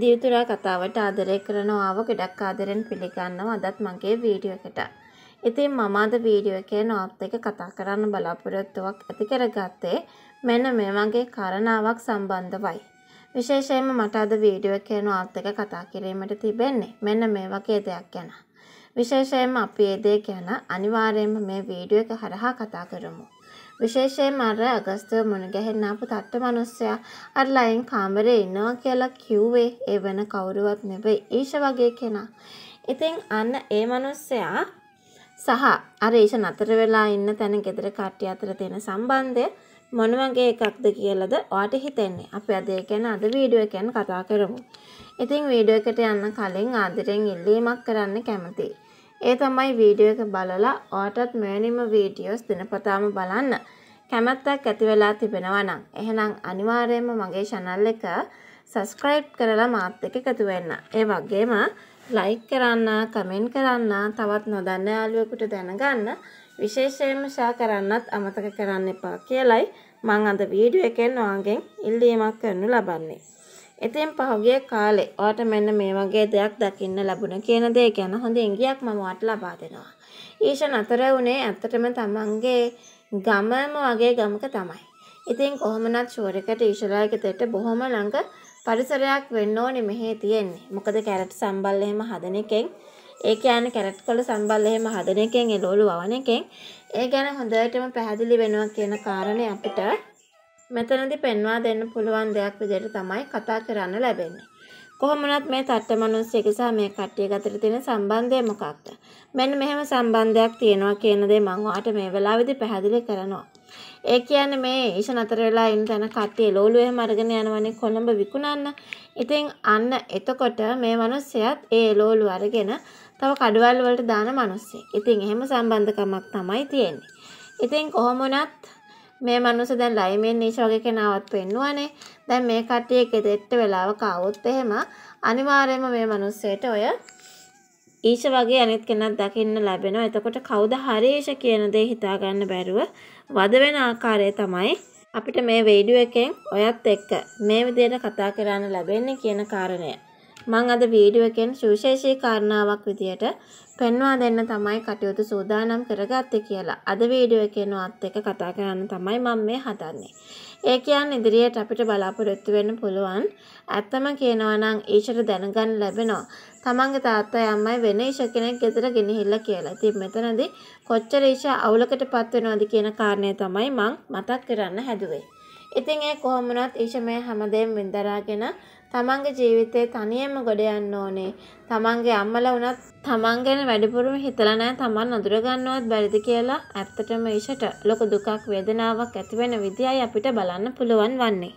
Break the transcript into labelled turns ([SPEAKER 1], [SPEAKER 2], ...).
[SPEAKER 1] දියුතුරා කතාවට ආදරය කරනවාව ගොඩක් ආදරෙන් පිළිගන්නවා අදත් මගේ වීඩියෝ එකට. ඉතින් මම අද වීඩියෝ එකේ නෝත් එක කතා කරන්න බලාපොරොත්තුවක් ඇති කරගත්තේ මෙන්න මේ වගේ කාරණාවක් සම්බන්ධවයි. විශේෂයෙන්ම මට අද වීඩියෝ එකේ නෝත් එක කතා කිරීමට තිබෙන්නේ මෙන්න මේ වගේ දෙයක් ගැන. විශේෂයෙන්ම අපි ඒ දේ ගැන අනිවාර්යයෙන්ම මේ වීඩියෝ එක හරහා කතා කරමු. විශේෂයෙන්ම අර අගස්තුව මුණ ගැහෙන්න ආපු තට්ට මිනිස්සයා අර ලයින් කාමරේ ඉන්නවා කියලා කිව්වේ ඒ වෙන කවුරුවත් නෙවෙයි ඊෂ වගේ කෙනා. ඉතින් අන්න ඒ මිනිස්සයා සහ අර ඊෂ නතර වෙලා ඉන්න තැන ගෙදර කට්ටිය අතර තියෙන සම්බන්ධය මොන වගේ එකක්ද කියලාද ඔයාට හිතෙන්නේ? අපි අද ඒ ගැන අද වීඩියෝ එකෙන් කතා කරමු. ඉතින් වීඩියෝ එකට යන්න කලින් ආදරෙන් ඉල්ලීමක් කරන්න කැමතියි. ඒ තමයි වීඩියෝ එක බලලා ඔයාටත් මෙවැනිම වීඩියෝස් දිනපතාම බලන්න කැමැත්තක් ඇති වෙලා තිබෙනවා නම් එහෙනම් අනිවාර්යයෙන්ම මගේ channel එක subscribe කරලා මාත් එක්ක එකතු වෙන්න. ඒ වගේම like කරන්න, comment කරන්න, තවත් නොදන්න යාළුවෙකුට දැනගන්න, විශේෂයෙන්ම share කරන්නත් අමතක කරන්න එපා කියලයි මම අද වීඩියෝ එකෙන් ඔයාගෙන් ඉල්ලීමක් කරනු ලබන්නේ. ඉතින් පහුගිය කාලේ ඔයාට මෙන්න මේ වගේ දෙයක් දකින්න ලැබුණ කියන දේ ගැන හොඳ ඉඟියක් මම ඔයාට ලබා දෙනවා. ඊෂා නතර වුණේ ඇත්තටම තමන්ගේ ගමම වගේ ගමක තමයි. ඉතින් කොහොමනත් ෂුවර් එකට ඊෂලා ගෙදරට බොහොම ළඟ පරිසරයක් වෙන්න ඕනේ මෙහි තියෙන්නේ. මොකද කැරට් සම්බල් එහෙම හදන එකෙන් ඒ කියන්නේ කැරට් වල සම්බල් එහෙම හදන එකෙන් එළවලු වවන එකෙන් ඒ ගැන හොඳටම පැහැදිලි වෙනවා කියන කාරණේ අපිට මෙතනදි පෙන්වා දෙන්න පුළුවන් දෙයක් විදිහට තමයි කතා කරන්න ලැබෙන්නේ. කොහොමනත් මේ තත්ත මනුස්සයෙක් සහ මේ කට්ටිය අතර තියෙන සම්බන්ධය මොකක්ද? මෙන්න මෙහෙම සම්බන්ධයක් තියෙනවා කියන දේ මම ඔයාලට මේ වෙලාවේදී පැහැදිලි කරනවා. ඒ කියන්නේ මේ ඊෂ නතර වෙලා ඉන්න තැන කට්ටිය ලෝලු එහෙම අරගෙන යනවනේ කොළඹ විකුණන්න. ඉතින් අන්න එතකොට මේ මනුස්සයාත් ඒ ලෝලු අරගෙන තව කඩවල් වලට දාන මිනිස්සෙක්. ඉතින් එහෙම සම්බන්ධකමක් තමයි තියෙන්නේ. ඉතින් කොහොම වුණත් මේ මනුස්ස දැන් ලයිමෙන් නීච වගේ කෙනාවත් පෙන්නුවනේ. දැන් මේ කට්ටිය ගෙදෙට්ට වෙලාවක આવොත් එහෙම අනිවාර්යයෙන්ම මේ මනුස්සයට ඔය ඊෂ වගේ අනිත් කෙනෙක් දකින්න ලැබෙනවා. එතකොට කවුද හරීෂ කියන දේ හිතා ගන්න බැරුව වද වෙන ආකාරය තමයි අපිට මේ වීඩියෝ එකෙන් ඔයත් එක්ක මේ විදිහට කතා කරන්න ලැබෙන්නේ කියන කාරණය. මං අද වීඩියෝ එකෙන් සුවිශේෂී කාරණාවක් විදියට පෙන්වා දෙන්න තමයි කටයුතු සූදානම් කරගත්තේ කියලා. අද වීඩියෝ එකේන ඔත් එක කතා කරන්න තමයි මම මේ හදන්නේ. ඒ කියන්නේ ඉදිරියට අපිට බලාපොරොත්තු වෙන්න පුළුවන්. ඇත්තම කියනවා නම් ඊශ්වර දැනගන්න ලැබෙනවා. තමන්ගේ තාත්තා අම්මයි වෙන ඊශ කෙනෙක් ගෙදර ගෙනහිල්ලා කියලා. ඉතින් මෙතනදී කොච්චර ඊශ අවුලකටපත් වෙනවද කියන කාරණය තමයි මං මතක් කරන්න හැදුවේ. ඉතින් ඒ කොහොමනොත් ඊශමය හැමදේම වින්දරාගෙන තමන්ගේ ජීවිතේ තනියම ගොඩ යන්න ඕනේ. තමන්ගේ අම්මලා වුණත් තමන් ගැන වැඩිපුරම හිතලා නැහැ තමන් අඳුර ගන්නවත් බැරිද කියලා ඇත්තටම ඊෂට ලොකු දුකක් වේදනාවක් ඇති වෙන විදියයි අපිට බලන්න පුළුවන් වන්නේ.